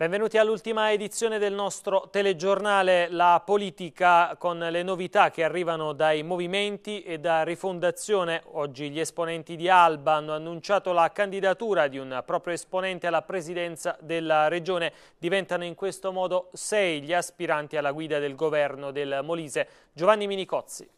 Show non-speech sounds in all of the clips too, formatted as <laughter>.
Benvenuti all'ultima edizione del nostro telegiornale La politica con le novità che arrivano dai movimenti e da Rifondazione. Oggi gli esponenti di Alba hanno annunciato la candidatura di un proprio esponente alla presidenza della regione. Diventano in questo modo sei gli aspiranti alla guida del governo del Molise. Giovanni Minicozzi.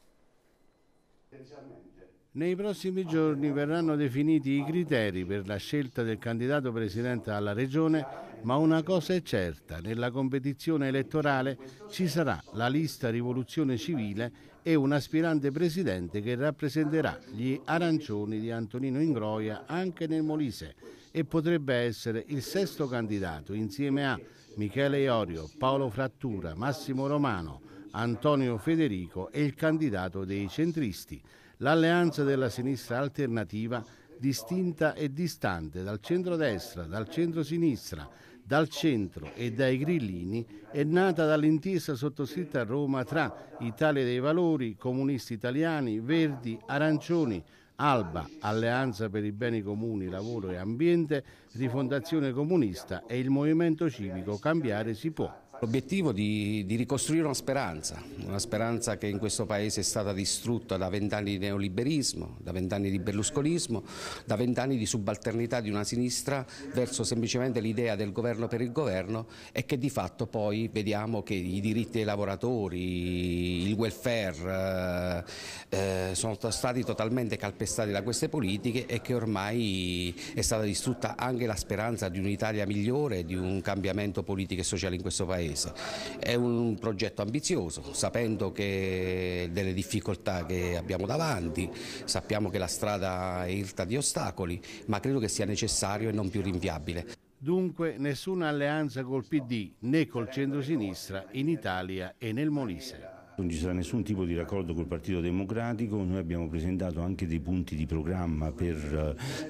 Nei prossimi giorni verranno definiti i criteri per la scelta del candidato presidente alla regione, ma una cosa è certa, nella competizione elettorale ci sarà la lista Rivoluzione Civile e un aspirante presidente che rappresenterà gli arancioni di Antonino Ingroia anche nel Molise e potrebbe essere il sesto candidato insieme a Michele Iorio, Paolo Frattura, Massimo Romano, Antonio Federico e il candidato dei centristi l'alleanza della sinistra alternativa distinta e distante dal centro-destra, dal centro-sinistra, dal centro e dai grillini è nata dall'intesa sottoscritta a Roma tra Italia dei Valori, Comunisti Italiani, Verdi, Arancioni, Alba, Alleanza per i Beni Comuni, Lavoro e Ambiente, Rifondazione Comunista e il Movimento Civico Cambiare si può. L'obiettivo di, di, ricostruire una speranza, una speranza che in questo Paese è stata distrutta da vent'anni di neoliberismo, da vent'anni di berlusconismo, da vent'anni di subalternità di una sinistra verso semplicemente l'idea del governo per il governo e che di fatto poi vediamo che i diritti dei lavoratori, il welfare eh, eh sono stati totalmente calpestati da queste politiche e che ormai è stata distrutta anche la speranza di un'Italia migliore, di un cambiamento politico e sociale in questo Paese paese. È un progetto ambizioso, sapendo delle difficoltà che abbiamo davanti, sappiamo che la strada è irta di ostacoli, ma credo che sia necessario e non più rinviabile. Dunque nessuna alleanza col PD né col centro-sinistra in Italia e nel Molise non ci sarà nessun tipo di raccordo col Partito Democratico, noi abbiamo presentato anche dei punti di programma per,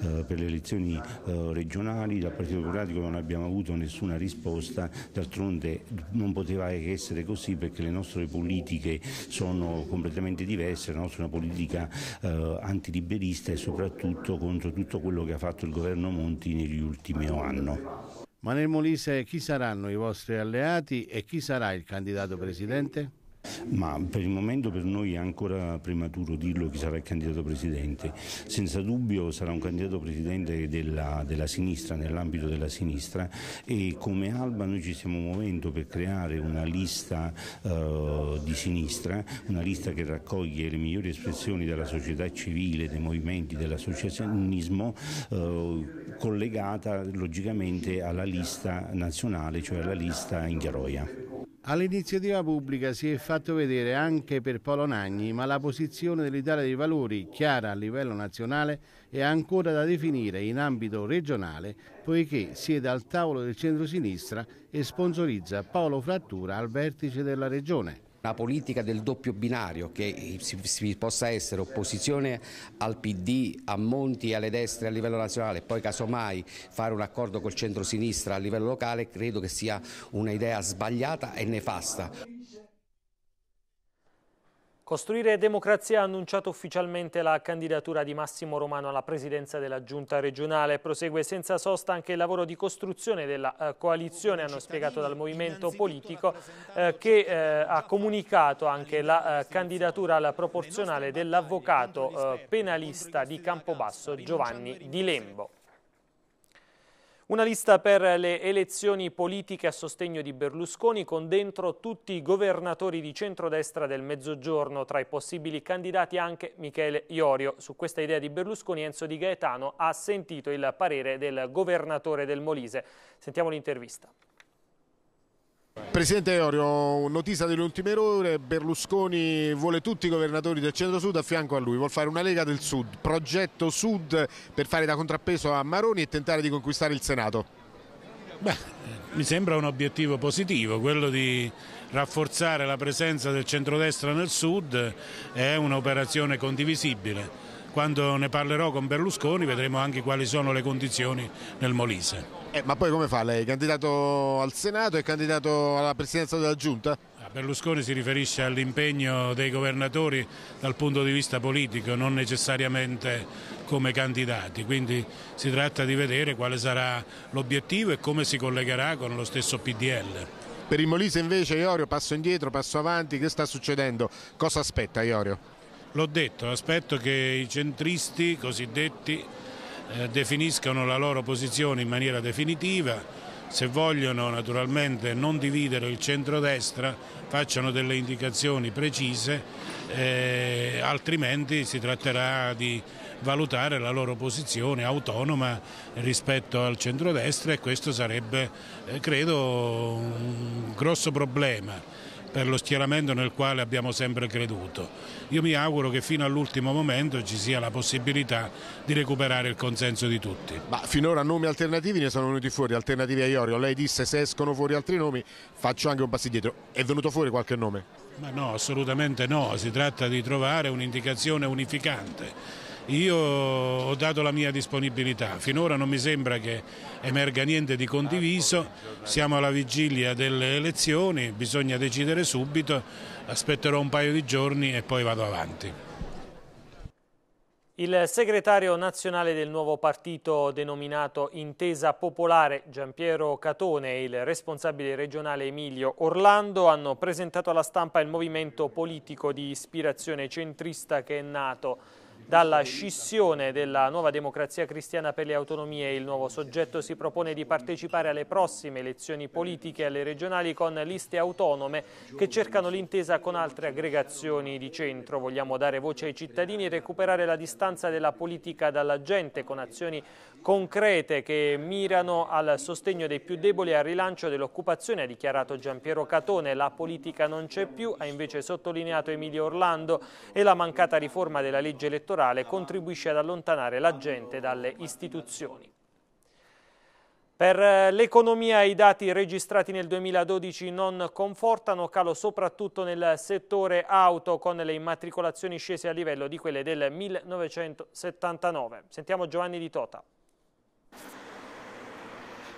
eh, per le elezioni eh, regionali, dal Partito Democratico non abbiamo avuto nessuna risposta, d'altronde non poteva che essere così perché le nostre politiche sono completamente diverse, la nostra è una politica eh, antiliberista e soprattutto contro tutto quello che ha fatto il governo Monti negli ultimi anni. Ma nel Molise chi saranno i vostri alleati e chi sarà il candidato presidente? Ma per il momento per noi è ancora prematuro dirlo chi sarà il candidato presidente. Senza dubbio sarà un candidato presidente della, della sinistra, nell'ambito della sinistra e come Alba noi ci stiamo muovendo per creare una lista eh, di sinistra, una lista che raccoglie le migliori espressioni della società civile, dei movimenti, dell'associazionismo eh, collegata logicamente alla lista nazionale, cioè alla lista in Chiaroia. All'iniziativa pubblica si è fatto vedere anche per Paolo Nagni, ma la posizione dell'Italia dei Valori, chiara a livello nazionale, è ancora da definire in ambito regionale, poiché siede al tavolo del centro-sinistra e sponsorizza Paolo Frattura al vertice della regione. Una politica del doppio binario, che si, possa essere opposizione al PD, a Monti e alle destre a livello nazionale e poi casomai fare un accordo col centro-sinistra a livello locale, credo che sia un'idea sbagliata e nefasta. Costruire democrazia ha annunciato ufficialmente la candidatura di Massimo Romano alla presidenza della giunta regionale. Prosegue senza sosta anche il lavoro di costruzione della eh, coalizione, hanno spiegato dal movimento politico eh, che eh, ha comunicato anche la eh, candidatura alla proporzionale dell'avvocato eh, penalista di Campobasso Giovanni Di Lembo. Una lista per le elezioni politiche a sostegno di Berlusconi con dentro tutti i governatori di centrodestra del Mezzogiorno, tra i possibili candidati anche Michele Iorio. Su questa idea di Berlusconi Enzo Di Gaetano ha sentito il parere del governatore del Molise. Sentiamo l'intervista. Presidente Iorio, notizia delle ultime ore, Berlusconi vuole tutti i governatori del centro-sud a fianco a lui, vuole fare una Lega del Sud, progetto Sud per fare da contrappeso a Maroni e tentare di conquistare il Senato. Beh, mi sembra un obiettivo positivo, quello di rafforzare la presenza del centrodestra nel Sud è un'operazione condivisibile quando ne parlerò con Berlusconi vedremo anche quali sono le condizioni nel Molise. Eh, ma poi come fa lei? Candidato al Senato e candidato alla presidenza della Giunta? Berlusconi si riferisce all'impegno dei governatori dal punto di vista politico, non necessariamente come candidati, quindi si tratta di vedere quale sarà l'obiettivo e come si collegherà con lo stesso PDL. Per il Molise invece Iorio passo indietro, passo avanti, che sta succedendo? Cosa aspetta Iorio? L'ho detto, aspetto che i centristi cosiddetti eh, definiscano la loro posizione in maniera definitiva, se vogliono naturalmente non dividere il centrodestra facciano delle indicazioni precise, eh, altrimenti si tratterà di valutare la loro posizione autonoma rispetto al centrodestra e questo sarebbe, eh, credo, un grosso problema per lo schieramento nel quale abbiamo sempre creduto. Io mi auguro che fino all'ultimo momento ci sia la possibilità di recuperare il consenso di tutti. Ma finora nomi alternativi ne sono venuti fuori, alternativi a Iorio. Lei disse se escono fuori altri nomi faccio anche un passo indietro. È venuto fuori qualche nome? Ma no, assolutamente no. Si tratta di trovare un'indicazione unificante io ho dato la mia disponibilità, finora non mi sembra che emerga niente di condiviso, siamo alla vigilia delle elezioni, bisogna decidere subito, aspetterò un paio di giorni e poi vado avanti. Il segretario nazionale del nuovo partito denominato Intesa Popolare Giampiero Catone e il responsabile regionale Emilio Orlando hanno presentato alla stampa il movimento politico di ispirazione centrista che è nato dalla scissione della nuova democrazia cristiana per le autonomie il nuovo soggetto si propone di partecipare alle prossime elezioni politiche e alle regionali con liste autonome che cercano l'intesa con altre aggregazioni di centro. Vogliamo dare voce ai cittadini e recuperare la distanza della politica dalla gente con azioni concrete che mirano al sostegno dei più deboli e al rilancio dell'occupazione, ha dichiarato Giampiero Catone. La politica non c'è più, ha invece sottolineato Emilio Orlando e la mancata riforma della legge elettorale contribuisce ad allontanare la gente dalle istituzioni. Per eh, l'economia i dati registrati nel 2012 non confortano, calo soprattutto nel settore auto con le immatricolazioni scese a livello di quelle del 1979. Sentiamo Giovanni Di Tota.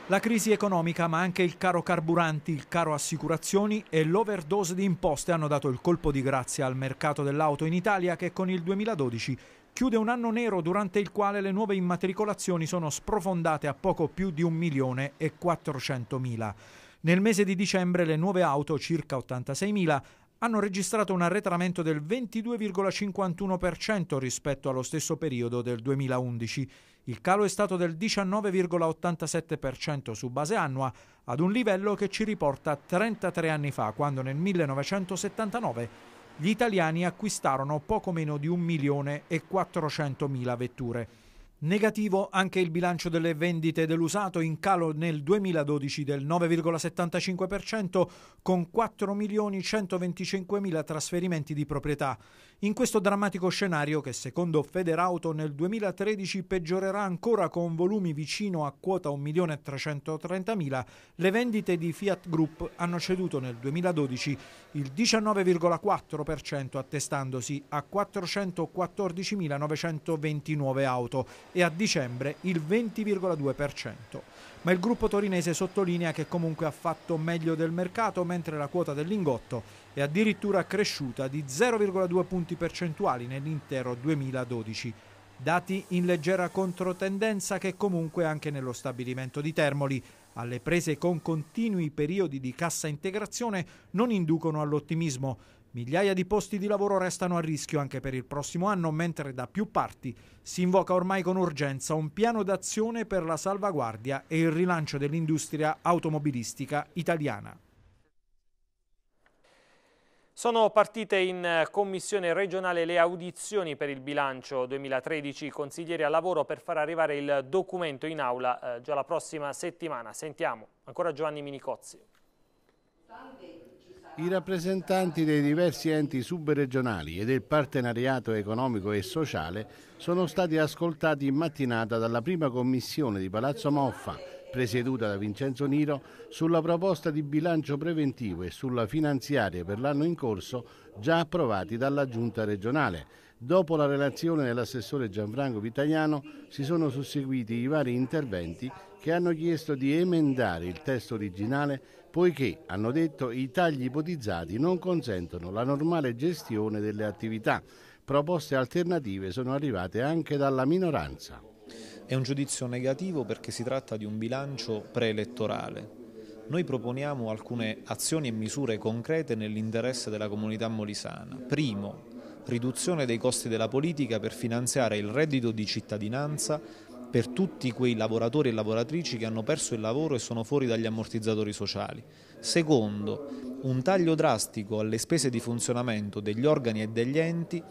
La crisi economica, ma anche il caro carburanti, il caro assicurazioni e l'overdose di imposte hanno dato il colpo di grazia al mercato dell'auto in Italia che con il 2012 chiude un anno nero durante il quale le nuove immatricolazioni sono sprofondate a poco più di 1 milione e 400 mila. Nel mese di dicembre le nuove auto, circa 86 mila, hanno registrato un arretramento del 22,51% rispetto allo stesso periodo del 2011. Il calo è stato del 19,87% su base annua, ad un livello che ci riporta 33 anni fa, quando nel 1979 gli italiani acquistarono poco meno di 1.400.000 vetture. Negativo anche il bilancio delle vendite dell'usato in calo nel 2012 del 9,75% con 4.125.000 trasferimenti di proprietà in questo drammatico scenario che secondo Federauto nel 2013 peggiorerà ancora con volumi vicino a quota 1.330.000, le vendite di Fiat Group hanno ceduto nel 2012 il 19,4% attestandosi a 414.929 auto e a dicembre il 20,2% ma il gruppo torinese sottolinea che comunque ha fatto meglio del mercato mentre la quota del lingotto è addirittura cresciuta di 0,2 punti percentuali nell'intero 2012. Dati in leggera controtendenza che comunque anche nello stabilimento di Termoli, alle prese con continui periodi di cassa integrazione, non inducono all'ottimismo Migliaia di posti di lavoro restano a rischio anche per il prossimo anno, mentre da più parti si invoca ormai con urgenza un piano d'azione per la salvaguardia e il rilancio dell'industria automobilistica italiana. Sono partite in commissione regionale le audizioni per il bilancio 2013, i consiglieri al lavoro per far arrivare il documento in aula eh, già la prossima settimana. Sentiamo ancora Giovanni Minicozzi. Salve. I rappresentanti dei diversi enti subregionali e del partenariato economico e sociale sono stati ascoltati in mattinata dalla prima commissione di Palazzo Moffa, presieduta da Vincenzo Niro, sulla proposta di bilancio preventivo e sulla finanziaria per l'anno in corso già approvati dalla Giunta regionale. Dopo la relazione dell'assessore Gianfranco Vitagliano si sono susseguiti i vari interventi che hanno chiesto di emendare il testo originale poiché, hanno detto, i tagli ipotizzati non consentono la normale gestione delle attività. Proposte alternative sono arrivate anche dalla minoranza. È un giudizio negativo perché si tratta di un bilancio preelettorale. Noi proponiamo alcune azioni e misure concrete nell'interesse della comunità molisana. Primo, riduzione dei costi della politica per finanziare il reddito di cittadinanza per tutti quei lavoratori e lavoratrici che hanno perso il lavoro e sono fuori dagli ammortizzatori sociali. Secondo, un taglio drastico alle spese di funzionamento degli organi e degli enti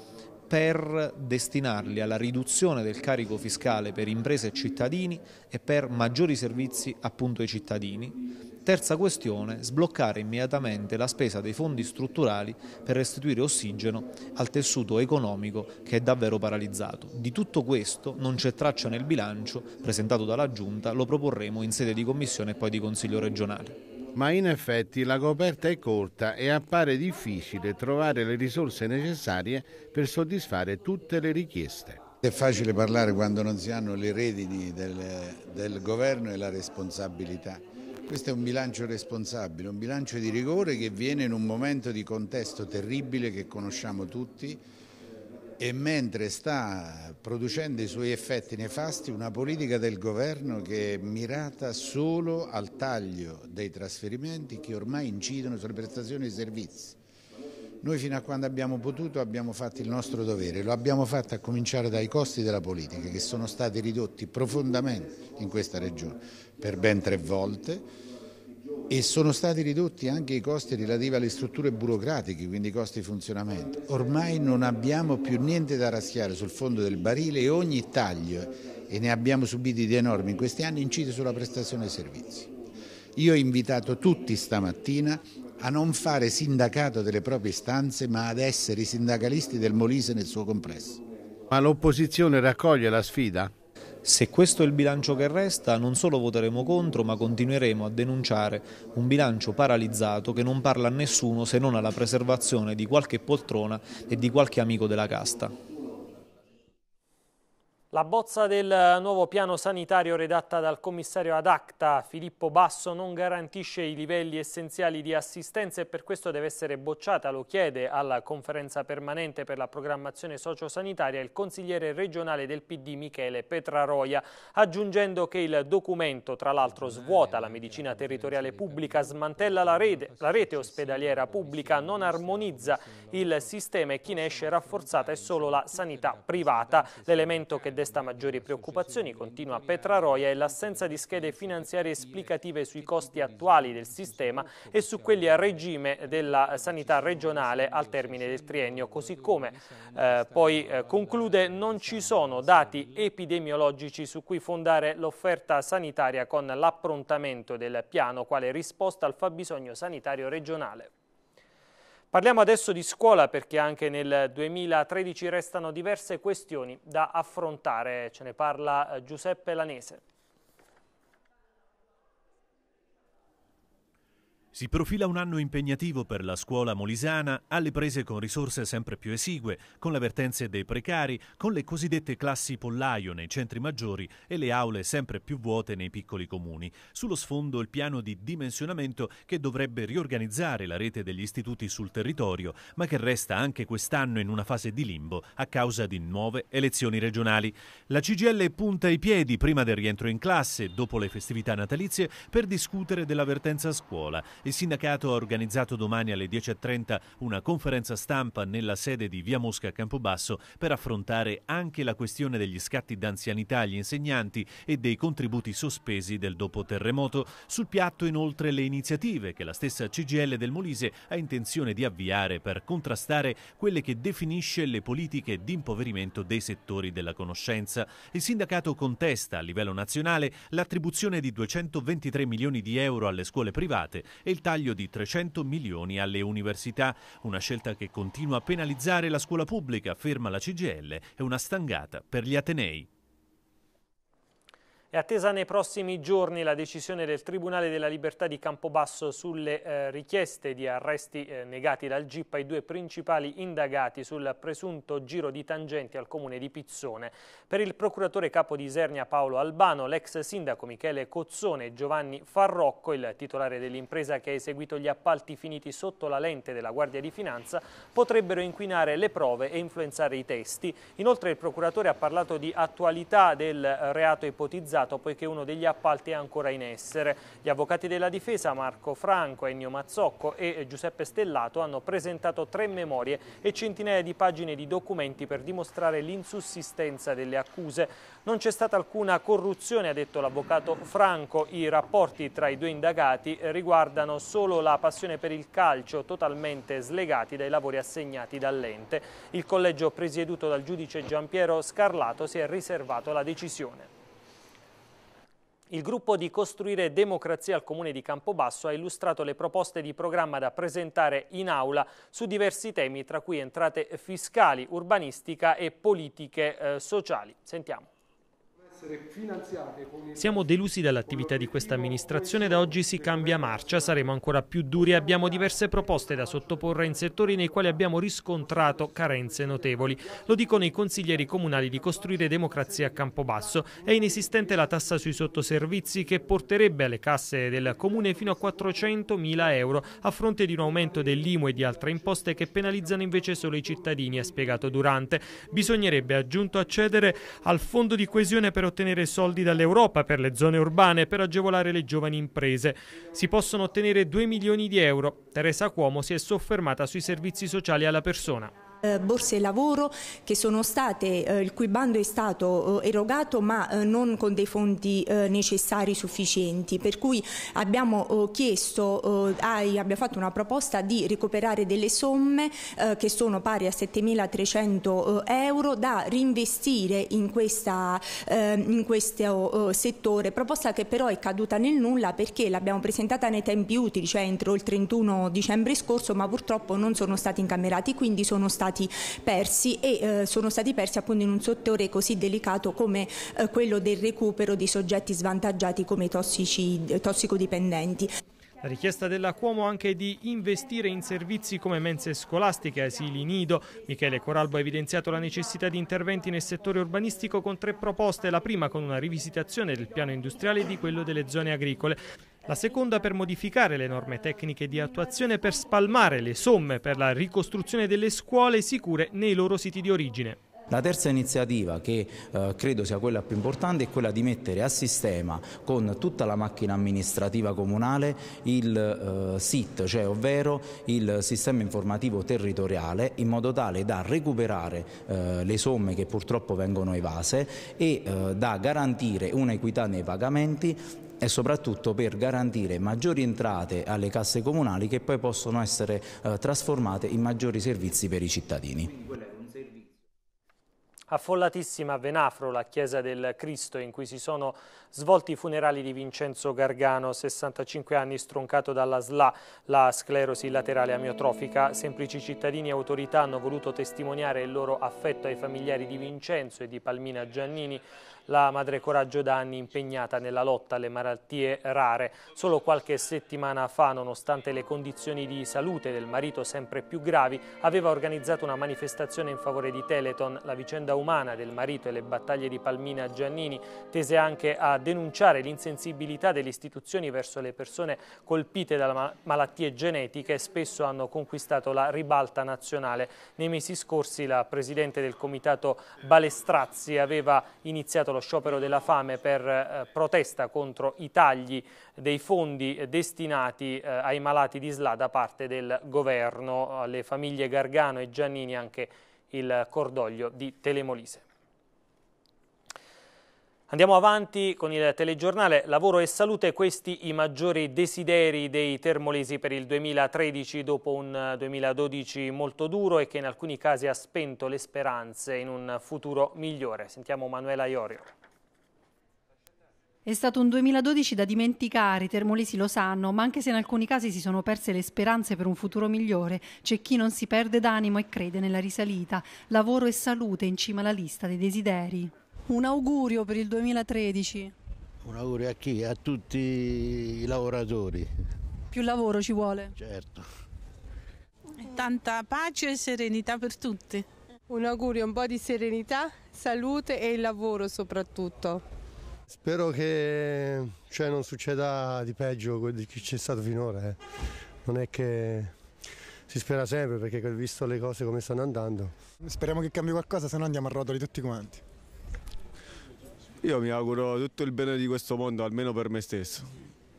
per destinarli alla riduzione del carico fiscale per imprese e cittadini e per maggiori servizi appunto ai cittadini. Terza questione, sbloccare immediatamente la spesa dei fondi strutturali per restituire ossigeno al tessuto economico che è davvero paralizzato. Di tutto questo non c'è traccia nel bilancio presentato dalla Giunta, lo proporremo in sede di Commissione e poi di Consiglio regionale ma in effetti la coperta è corta e appare difficile trovare le risorse necessarie per soddisfare tutte le richieste. È facile parlare quando non si hanno le redini del, del governo e la responsabilità. Questo è un bilancio responsabile, un bilancio di rigore che viene in un momento di contesto terribile che conosciamo tutti e mentre sta producendo i suoi effetti nefasti una politica del governo che è mirata solo al taglio dei trasferimenti che ormai incidono sulle prestazioni dei servizi. Noi fino a quando abbiamo potuto abbiamo fatto il nostro dovere, lo abbiamo fatto a cominciare dai costi della politica che sono stati ridotti profondamente in questa regione per ben tre volte e sono stati ridotti anche i costi relativi alle strutture burocratiche, quindi i costi di funzionamento. Ormai non abbiamo più niente da raschiare sul fondo del barile e ogni taglio, e ne abbiamo subiti di enormi in questi anni, incide sulla prestazione dei servizi. Io ho invitato tutti stamattina a non fare sindacato delle proprie stanze, ma ad essere i sindacalisti del Molise nel suo complesso. Ma l'opposizione raccoglie la sfida? Se questo è il bilancio che resta, non solo voteremo contro, ma continueremo a denunciare un bilancio paralizzato che non parla a nessuno se non alla preservazione di qualche poltrona e di qualche amico della casta. La bozza del nuovo piano sanitario redatta dal commissario ad acta Filippo Basso non garantisce i livelli essenziali di assistenza e per questo deve essere bocciata, lo chiede alla conferenza permanente per la programmazione sociosanitaria il consigliere regionale del PD Michele Petraroia, aggiungendo che il documento tra l'altro svuota la medicina territoriale pubblica, smantella la rete, la rete ospedaliera pubblica, non armonizza il sistema e chi ne esce rafforzata è solo la sanità privata, l'elemento che deve desta maggiori preoccupazioni continua Petraroia è l'assenza di schede finanziarie esplicative sui costi attuali del sistema e su quelli a regime della sanità regionale al termine del triennio, così come eh, poi eh, conclude non ci sono dati epidemiologici su cui fondare l'offerta sanitaria con l'approntamento del piano quale risposta al fabbisogno sanitario regionale. Parliamo adesso di scuola perché anche nel 2013 restano diverse questioni da affrontare, ce ne parla eh, Giuseppe Lanese. Si profila un anno impegnativo per la scuola molisana, alle prese con risorse sempre più esigue, con le vertenze dei precari, con le cosiddette classi pollaio nei centri maggiori e le aule sempre più vuote nei piccoli comuni. Sullo sfondo il piano di dimensionamento che dovrebbe riorganizzare la rete degli istituti sul territorio, ma che resta anche quest'anno in una fase di limbo a causa di nuove elezioni regionali. La CGL punta i piedi prima del rientro in classe, dopo le festività natalizie, per discutere della vertenza scuola il sindacato ha organizzato domani alle 10.30 una conferenza stampa nella sede di Via Mosca a Campobasso per affrontare anche la questione degli scatti d'anzianità agli insegnanti e dei contributi sospesi del dopo terremoto. Sul piatto inoltre le iniziative che la stessa CGL del Molise ha intenzione di avviare per contrastare quelle che definisce le politiche di impoverimento dei settori della conoscenza. Il sindacato contesta a livello nazionale l'attribuzione di 223 milioni di euro alle scuole private e il taglio di 300 milioni alle università, una scelta che continua a penalizzare la scuola pubblica, ferma la CGL, e una stangata per gli Atenei. È attesa nei prossimi giorni la decisione del Tribunale della Libertà di Campobasso sulle eh, richieste di arresti eh, negati dal GIP ai due principali indagati sul presunto giro di tangenti al comune di Pizzone. Per il procuratore capo di Isernia Paolo Albano, l'ex sindaco Michele Cozzone e Giovanni Farrocco, il titolare dell'impresa che ha eseguito gli appalti finiti sotto la lente della Guardia di Finanza, potrebbero inquinare le prove e influenzare i testi. Inoltre il procuratore ha parlato di attualità del eh, reato ipotizzato finalizzato poiché uno degli appalti è ancora in essere. Gli avvocati della difesa Marco Franco, Ennio Mazzocco e Giuseppe Stellato hanno presentato tre memorie e centinaia di pagine di documenti per dimostrare l'insussistenza delle accuse. Non c'è stata alcuna corruzione, ha detto l'avvocato Franco. I rapporti tra i due indagati riguardano solo la passione per il calcio, totalmente slegati dai lavori assegnati dall'ente. Il collegio presieduto dal giudice Giampiero Scarlato si è riservato la decisione. Il gruppo di Costruire Democrazia al Comune di Campobasso ha illustrato le proposte di programma da presentare in aula su diversi temi, tra cui entrate fiscali, urbanistica e politiche eh, sociali. Sentiamo. Siamo delusi dall'attività di questa amministrazione, da oggi si cambia marcia, saremo ancora più duri e abbiamo diverse proposte da sottoporre in settori nei quali abbiamo riscontrato carenze notevoli. Lo dicono i consiglieri comunali di costruire democrazia a Campobasso. È inesistente la tassa sui sottoservizi che porterebbe alle casse del comune fino a 400.000 euro a fronte di un aumento dell'IMU e di altre imposte che penalizzano invece solo i cittadini, ha spiegato Durante. Bisognerebbe aggiunto accedere al fondo di coesione per ottenere soldi dall'Europa per le zone urbane per agevolare le giovani imprese. Si possono ottenere 2 milioni di euro. Teresa Cuomo si è soffermata sui servizi sociali alla persona eh, borse lavoro che sono state, eh, il cui bando è stato eh, erogato ma eh, non con dei fondi eh, necessari sufficienti, per cui abbiamo eh, chiesto, ai, abbiamo fatto una proposta di recuperare delle somme che sono pari a 7.300 euro da reinvestire in, questa, in questo settore, proposta che però è caduta nel nulla perché l'abbiamo presentata nei tempi utili, cioè entro il 31 dicembre scorso, ma purtroppo non sono stati incamerati, quindi sono stati stati persi e eh, sono stati persi appunto in un settore così delicato come eh, quello del recupero di soggetti svantaggiati come i tossici, tossicodipendenti. La richiesta della Cuomo anche di investire in servizi come mense scolastiche, asili nido. Michele Coralbo ha evidenziato la necessità di interventi nel settore urbanistico con tre proposte, la prima con una rivisitazione del piano industriale e di quello delle zone agricole. La seconda per modificare le norme tecniche di attuazione per spalmare le somme per la ricostruzione delle scuole sicure nei loro siti di origine. La terza iniziativa che eh, credo sia quella più importante è quella di mettere a sistema con tutta la macchina amministrativa comunale il eh, SIT, cioè ovvero il sistema informativo territoriale in modo tale da recuperare eh, le somme che purtroppo vengono evase e eh, da garantire un'equità nei pagamenti e soprattutto per garantire maggiori entrate alle casse comunali che poi possono essere eh, trasformate in maggiori servizi per i cittadini. Affollatissima a Venafro, la chiesa del Cristo in cui si sono svolti i funerali di Vincenzo Gargano, 65 anni, stroncato dalla SLA, la sclerosi laterale amiotrofica. Semplici cittadini e autorità hanno voluto testimoniare il loro affetto ai familiari di Vincenzo e di Palmina Giannini, la madre Coraggio Danni impegnata nella lotta alle malattie rare. Solo qualche settimana fa, nonostante le condizioni di salute del marito sempre più gravi, aveva organizzato una manifestazione in favore di Teleton. La vicenda umana del marito e le battaglie di Palmina Giannini tese anche a denunciare l'insensibilità delle istituzioni verso le persone colpite dalle malattie genetiche e spesso hanno conquistato la ribalta nazionale. Nei mesi scorsi la presidente del comitato Balestrazzi aveva iniziato lo sciopero della fame per eh, protesta contro i tagli dei fondi destinati eh, ai malati di SLA da parte del governo, alle famiglie Gargano e Giannini anche il cordoglio di Telemolise. Andiamo avanti con il telegiornale Lavoro e Salute, questi i maggiori desideri dei termolesi per il 2013 dopo un 2012 molto duro e che in alcuni casi ha spento le speranze in un futuro migliore. Sentiamo Manuela Iorio. È stato un 2012 da dimenticare, i termolesi lo sanno, ma anche se in alcuni casi si sono perse le speranze per un futuro migliore, c'è chi non si perde d'animo e crede nella risalita. Lavoro e salute in cima alla lista dei desideri. Un augurio per il 2013. Un augurio a chi? A tutti i lavoratori. Più lavoro ci vuole. Certo. Tanta pace e serenità per tutti. Un augurio, un po' di serenità, salute e il lavoro soprattutto. Spero che cioè, non succeda di peggio di che c'è stato finora. Eh. Non è che si spera sempre perché visto le cose come stanno andando. Speriamo che cambi qualcosa, se no andiamo a rotoli tutti quanti. Io mi auguro tutto il bene di questo mondo, almeno per me stesso.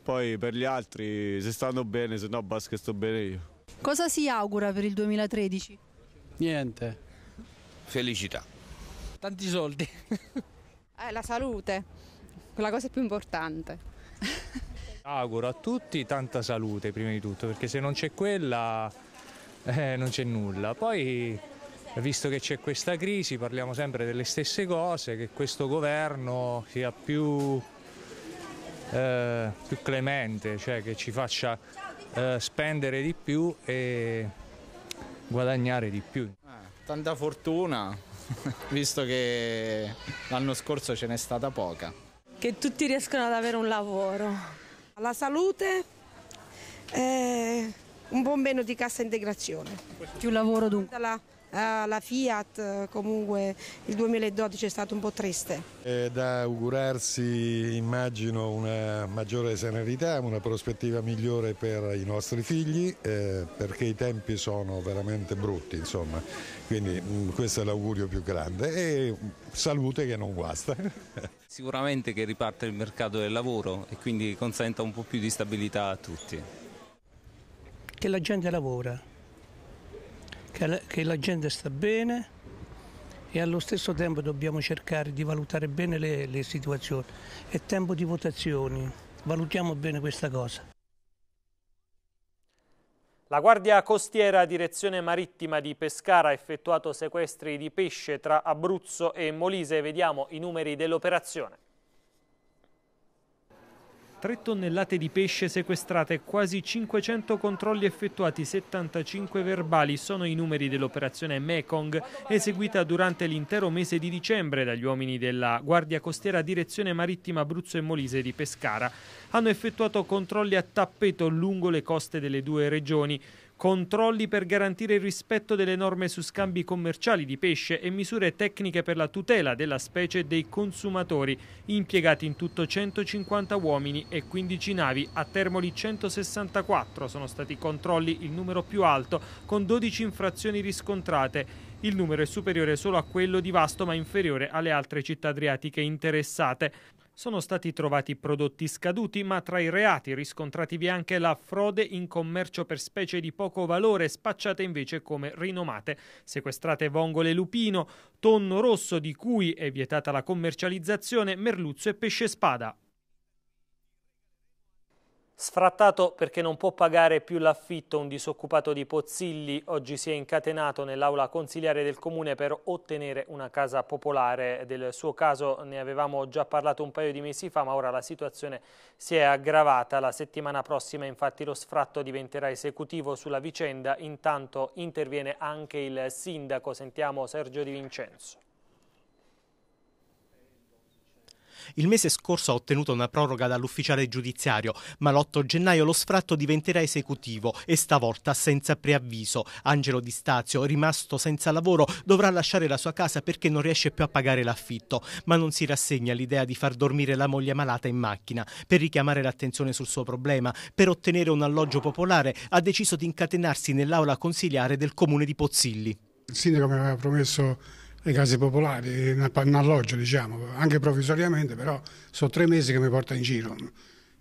Poi per gli altri, se stanno bene, se no basta che sto bene io. Cosa si augura per il 2013? Niente. Felicità. Tanti soldi. eh, la salute, la cosa più importante. auguro a tutti tanta salute prima di tutto, perché se non c'è quella eh, non c'è nulla. Poi visto che c'è questa crisi parliamo sempre delle stesse cose, che questo governo sia più, eh, più clemente, cioè che ci faccia eh, spendere di più e guadagnare di più. Eh, tanta fortuna, <laughs> visto che l'anno scorso ce n'è stata poca. Che tutti riescano ad avere un lavoro. La salute un buon meno di cassa integrazione. Più lavoro dunque alla ah, Fiat, comunque il 2012 è stato un po' triste. È da augurarsi immagino una maggiore serenità, una prospettiva migliore per i nostri figli eh, perché i tempi sono veramente brutti insomma, quindi mh, mm, questo è l'augurio più grande e salute che non guasta. <laughs> Sicuramente che riparte il mercato del lavoro e quindi consenta un po' più di stabilità a tutti. Che la gente lavora che la gente sta bene e allo stesso tempo dobbiamo cercare di valutare bene le, le situazioni. È tempo di votazioni, valutiamo bene questa cosa. La Guardia Costiera Direzione Marittima di Pescara ha effettuato sequestri di pesce tra Abruzzo e Molise. Vediamo i numeri dell'operazione. 3 tonnellate di pesce sequestrate, quasi 500 controlli effettuati, 75 verbali sono i numeri dell'operazione Mekong, eseguita durante l'intero mese di dicembre dagli uomini della Guardia Costiera Direzione Marittima Abruzzo e Molise di Pescara. Hanno effettuato controlli a tappeto lungo le coste delle due regioni controlli per garantire il rispetto delle norme su scambi commerciali di pesce e misure tecniche per la tutela della specie e dei consumatori, impiegati in tutto 150 uomini e 15 navi. A Termoli 164 sono stati i controlli, il numero più alto, con 12 infrazioni riscontrate. Il numero è superiore solo a quello di Vasto ma inferiore alle altre città adriatiche interessate. Sono stati trovati prodotti scaduti, ma tra i reati riscontrati vi è anche la frode in commercio per specie di poco valore, spacciate invece come rinomate. Sequestrate vongole lupino, tonno rosso di cui è vietata la commercializzazione, merluzzo e pesce spada. Sfrattato perché non può pagare più l'affitto, un disoccupato di Pozzilli oggi si è incatenato nell'aula consiliare del comune per ottenere una casa popolare. Del suo caso ne avevamo già parlato un paio di mesi fa, ma ora la situazione si è aggravata. La settimana prossima infatti lo sfratto diventerà esecutivo sulla vicenda, intanto interviene anche il sindaco. Sentiamo Sergio Di Vincenzo. Il mese scorso ha ottenuto una proroga dall'ufficiale giudiziario, ma l'8 gennaio lo sfratto diventerà esecutivo e stavolta senza preavviso. Angelo Di Stazio, rimasto senza lavoro, dovrà lasciare la sua casa perché non riesce più a pagare l'affitto, ma non si rassegna all'idea di far dormire la moglie malata in macchina. Per richiamare l'attenzione sul suo problema, per ottenere un alloggio popolare, ha deciso di incatenarsi nell'aula consigliare del comune di Pozzilli. Il sindaco mi aveva promesso le case popolari, un alloggio diciamo, anche provvisoriamente, però sono tre mesi che mi porta in giro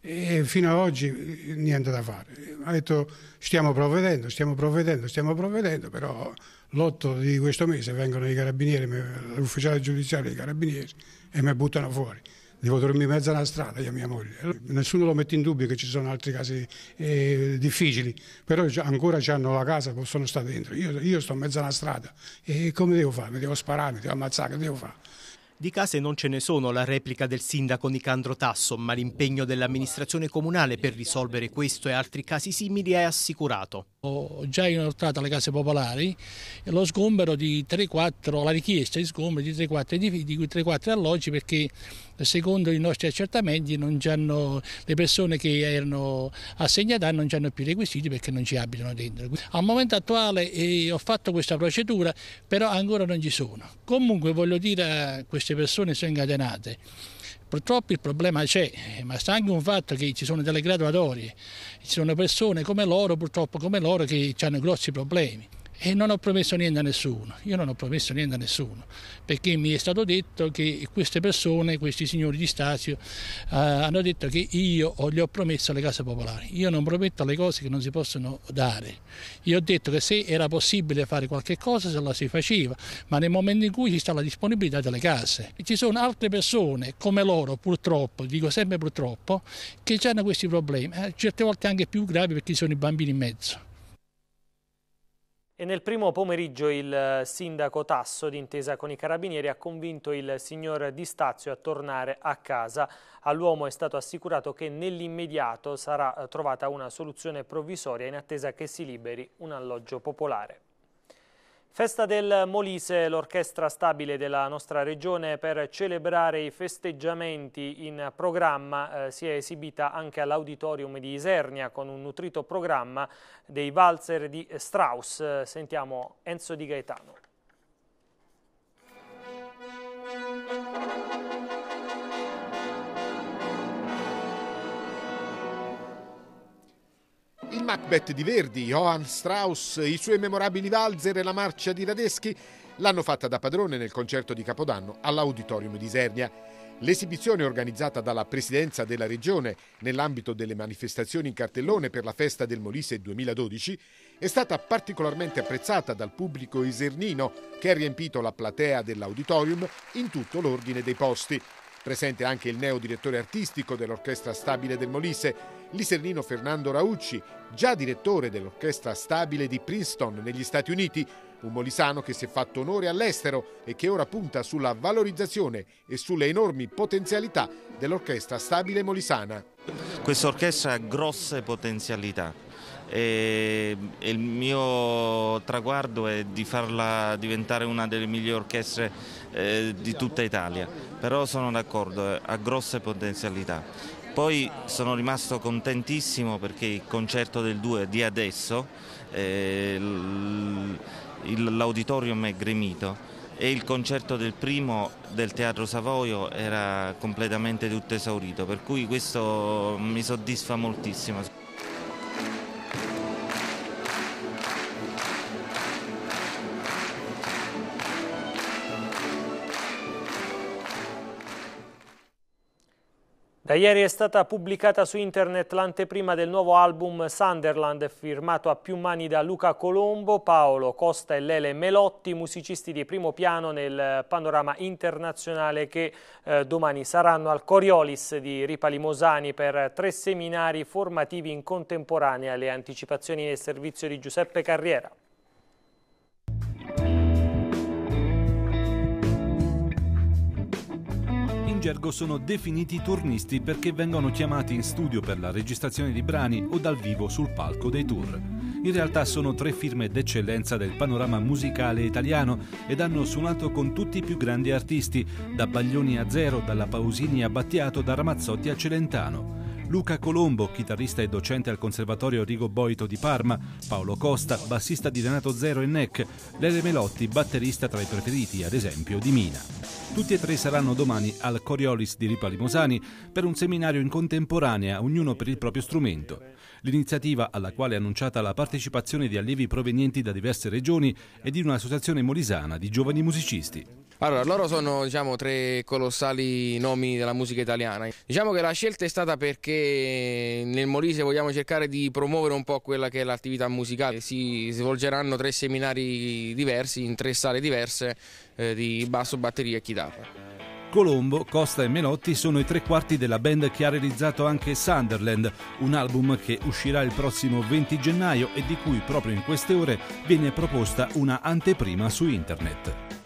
e fino ad oggi eh, niente da fare. Ha detto stiamo provvedendo, stiamo provvedendo, stiamo provvedendo, però l'8 di questo mese vengono i carabinieri, l'ufficiale giudiziario dei carabinieri e mi buttano fuori devo dormire in mezzo a strada io e mia moglie. Nessuno lo mette in dubbio che ci sono altri casi eh, difficili, però ancora hanno la casa, possono stare dentro. Io, io sto in mezzo a strada e come devo fare? Mi devo sparare, mi devo ammazzare, che devo fare? Di case non ce ne sono, la replica del sindaco Nicandro Tasso, ma l'impegno dell'amministrazione comunale per risolvere questo e altri casi simili è assicurato. Ho già inoltrato alle case popolari lo sgombero di 3-4, la richiesta di sgombero di 3-4 alloggi perché secondo i nostri accertamenti le persone che erano assegnate non hanno più requisiti perché non ci abitano dentro. Al momento attuale eh, ho fatto questa procedura però ancora non ci sono. Comunque voglio dire a queste persone sono incatenate Purtroppo il problema c'è, eh, ma sta anche un fatto che ci sono delle graduatorie, ci sono persone come loro, purtroppo come loro, che hanno grossi problemi e non ho promesso niente a nessuno, io non ho promesso niente a nessuno, perché mi è stato detto che queste persone, questi signori di Stasio, eh, hanno detto che io gli ho promesso le case popolari, io non prometto le cose che non si possono dare, io ho detto che se era possibile fare qualche cosa se la si faceva, ma nel momento in cui ci sta la disponibilità delle case, E ci sono altre persone come loro purtroppo, dico sempre purtroppo, che hanno questi problemi, eh, certe volte anche più gravi perché ci sono i bambini in mezzo. E nel primo pomeriggio il eh, sindaco Tasso, d'intesa con i carabinieri, ha convinto il signor Di Stazio a tornare a casa. All'uomo è stato assicurato che nell'immediato sarà eh, trovata una soluzione provvisoria in attesa che si liberi un alloggio popolare. Festa del Molise, l'orchestra stabile della nostra regione per celebrare i festeggiamenti in programma eh, si è esibita anche all'auditorium di Isernia con un nutrito programma dei valzer di Strauss. Sentiamo Enzo Di Gaetano. Il Macbeth di Verdi, Johann Strauss, i suoi memorabili valzer e la marcia di Radeschi l'hanno fatta da padrone nel concerto di Capodanno all'Auditorium di Isernia. L'esibizione organizzata dalla Presidenza della Regione nell'ambito delle manifestazioni in cartellone per la festa del Molise 2012 è stata particolarmente apprezzata dal pubblico isernino che ha riempito la platea dell'auditorium in tutto l'ordine dei posti. Presente anche il neo direttore artistico dell'Orchestra Stabile del Molise, l'isernino Fernando Raucci, già direttore dell'orchestra stabile di Princeton negli Stati Uniti, un molisano che si è fatto onore all'estero e che ora punta sulla valorizzazione e sulle enormi potenzialità dell'orchestra stabile molisana. Questa orchestra ha grosse potenzialità e il mio traguardo è di farla diventare una delle migliori orchestre eh, di tutta Italia, però sono d'accordo, eh, ha grosse potenzialità poi sono rimasto contentissimo perché il concerto del 2 di adesso, eh, l'auditorium è gremito e il concerto del primo del Teatro Savoio era completamente tutto esaurito, per cui questo mi soddisfa moltissimo. Da ieri è stata pubblicata su internet l'anteprima del nuovo album Sunderland, firmato a più mani da Luca Colombo, Paolo Costa e Lele Melotti, musicisti di primo piano nel panorama internazionale che eh, domani saranno al Coriolis di Ripali Mosani per tre seminari formativi in contemporanea. Le anticipazioni nel servizio di Giuseppe Carriera. gergo sono definiti turnisti perché vengono chiamati in studio per la registrazione di brani o dal vivo sul palco dei tour. In realtà sono tre firme d'eccellenza del panorama musicale italiano ed hanno suonato con tutti i più grandi artisti, da Baglioni a Zero, dalla Pausini a Battiato, da Ramazzotti a Celentano. Luca Colombo, chitarrista e docente al Conservatorio Rigo Boito di Parma, Paolo Costa, bassista di Renato Zero e Neck, Lele Melotti, batterista tra i preferiti, ad esempio, di Mina. Tutti e tre saranno domani al Coriolis di Ripa Limosani per un seminario in contemporanea, ognuno per il proprio strumento. L'iniziativa, alla quale è annunciata la partecipazione di allievi provenienti da diverse regioni e di un'associazione molisana di giovani musicisti. Allora, loro sono diciamo, tre colossali nomi della musica italiana. Diciamo che la scelta è stata perché nel Molise vogliamo cercare di promuovere un po' quella che è l'attività musicale. Si svolgeranno tre seminari diversi in tre sale diverse eh, di basso, batteria e chitarra. Colombo, Costa e Melotti sono i tre quarti della band che ha realizzato anche Sunderland, un album che uscirà il prossimo 20 gennaio e di cui proprio in queste ore viene proposta una anteprima su internet.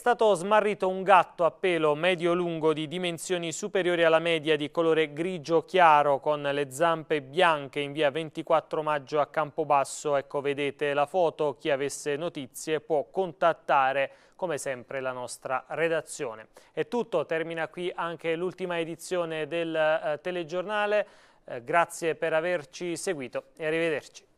stato smarrito un gatto a pelo medio-lungo di dimensioni superiori alla media di colore grigio chiaro con le zampe bianche in via 24 maggio a Campobasso. Ecco, vedete la foto. Chi avesse notizie può contattare come sempre la nostra redazione. È tutto, termina qui anche l'ultima edizione del eh, telegiornale. Eh, grazie per averci seguito e arrivederci.